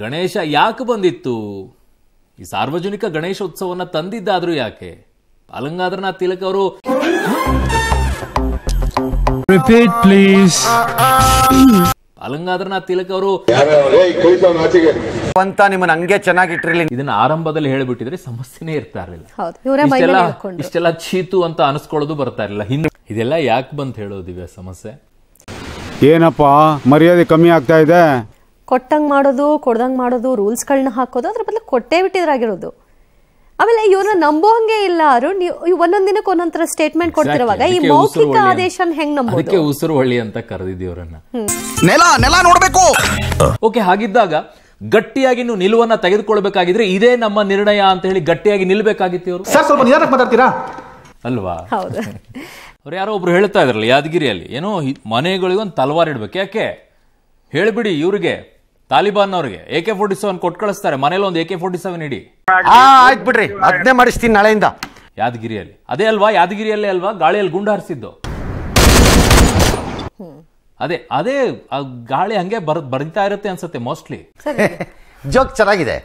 ಗಣೇಶ ಯಾಕೆ ಬಂದಿತ್ತು ಈ ಸಾರ್ವಜನಿಕ ಗಣೇಶ ಉತ್ಸವವನ್ನು ತಂದಿದ್ದಾದರೂ ಯಾಕೆ ಅಲಂಗಾದ್ರನಾಥ್ ತಿಲಕ್ ಅವರು ರಿಪೀಟ್ ಪ್ಲೀಸ್ ಅಲಂಗಾದ್ರನಾಥ್ ತಿಲಕ್ ಅವರು ಅಂತ ನಿಮ್ಮನ್ನ ಹಂಗೆ ಚೆನ್ನಾಗಿಟ್ಟಿರಲಿ ಇದನ್ನ ಆರಂಭದಲ್ಲಿ ಹೇಳಿಬಿಟ್ಟಿದ್ರೆ ಸಮಸ್ಯೆನೇ ಇರ್ತಾ ಇರಲಿಲ್ಲ ಇಷ್ಟೆಲ್ಲ ಚೀತು ಅಂತ ಅನಿಸ್ಕೊಳ್ಳೋದು ಬರ್ತಾ ಇರಲಿಲ್ಲ ಹಿಂದೆ ಇದೆಲ್ಲ ಯಾಕೆ ಬಂತ ಹೇಳೋದಿವೆ ಸಮಸ್ಯೆ ಏನಪ್ಪಾ ಮರ್ಯಾದೆ ಕಮ್ಮಿ ಆಗ್ತಾ ಇದೆ ಕೊಟ್ಟಂಗೆ ಮಾಡೋದು ಕೊಡ್ದಂಗೆ ಮಾಡೋದು ರೂಲ್ಸ್ಗಳನ್ನ ಹಾಕೋದು ಅದ್ರ ಬದಲು ಕೊಟ್ಟೇ ಬಿಟ್ಟಿದ್ರಾಗಿರೋದು ಆಮೇಲೆ ಇವ್ರನ್ನ ನಂಬೋ ಹಂಗೆ ಇಲ್ಲ ಅರುಣ್ ನೀವು ಒಂದೊಂದ್ ದಿನಕ್ಕೆ ಒಂದೊಂದರ ಸ್ಟೇಟ್ಮೆಂಟ್ ಕೊಡ್ತಿರುವಾಗ ಈ ಮೌಖಿಕ ಆದೇಶ ಹೆಂಗ್ ನಂಬೋದು ಅದಕ್ಕೆ ಹೊಳ್ಳಿ ಅಂತ ಕರೆದಿದ್ದೀವರನ್ನ ನೆಲ ನೆಲ ನೋಡಬೇಕು ಓಕೆ ಹಾಗಿದ್ದಾಗ ಗಟ್ಟಿಯಾಗಿ ನೀವು ನಿಲುವನ್ನ ತೆಗೆದುಕೊಳ್ಬೇಕಾಗಿದ್ರೆ ಇದೇ ನಮ್ಮ ನಿರ್ಣಯ ಅಂತ ಹೇಳಿ ಗಟ್ಟಿಯಾಗಿ ನಿಲ್ಬೇಕಾಗಿತ್ತು ಇವರು ಸರ್ ಸ್ವಲ್ಪ ನಿಧಾನಕ್ಕೆ ಮಾತಾಡ್ತೀರಾ ಅಲ್ವಾ ಅವ್ರು ಯಾರೋ ಒಬ್ರು ಹೇಳ್ತಾ ಇದ್ರಲ್ಲ ಯಾದಗಿರಿಯಲ್ಲಿ ಏನೋ ಮನೆಗಳಿಗೊಂದು ತಲವಾರ್ ಇಡ್ಬೇಕು ಯಾಕೆ ಹೇಳಿಬಿಡಿ ಇವ್ರಿಗೆ ತಾಲಿಬಾನ್ ಅವರಿಗೆ ಎ ಕೆ ಫೋರ್ಟಿ ಸೆವೆನ್ ಕೊಟ್ಟು ಕಳಿಸ್ತಾರೆ ಮನೇಲಿ ಒಂದು ಎ ಕೆ ಫೋರ್ಟಿ ಸೆವೆನ್ ಇಡಿ ಆಯ್ತು ಬಿಡ್ರಿ ಅದನ್ನೇ ಮಾಡಿಸ್ತೀನಿ ನಾಳೆಯಿಂದ ಯಾದಗಿರಿಯಲ್ಲಿ ಅದೇ ಅಲ್ವಾ ಯಾದಗಿರಿಯಲ್ಲೇ ಅಲ್ವಾ ಗಾಳಿಯಲ್ಲಿ ಗುಂಡ ಹಾರಿಸಿದ್ದು ಅದೇ ಅದೇ ಗಾಳಿ ಹಂಗೆ ಬರ್ ಬರ್ತಾ ಇರುತ್ತೆ ಅನ್ಸುತ್ತೆ ಮೋಸ್ಟ್ಲಿ ಜೋಕ್ ಚೆನ್ನಾಗಿದೆ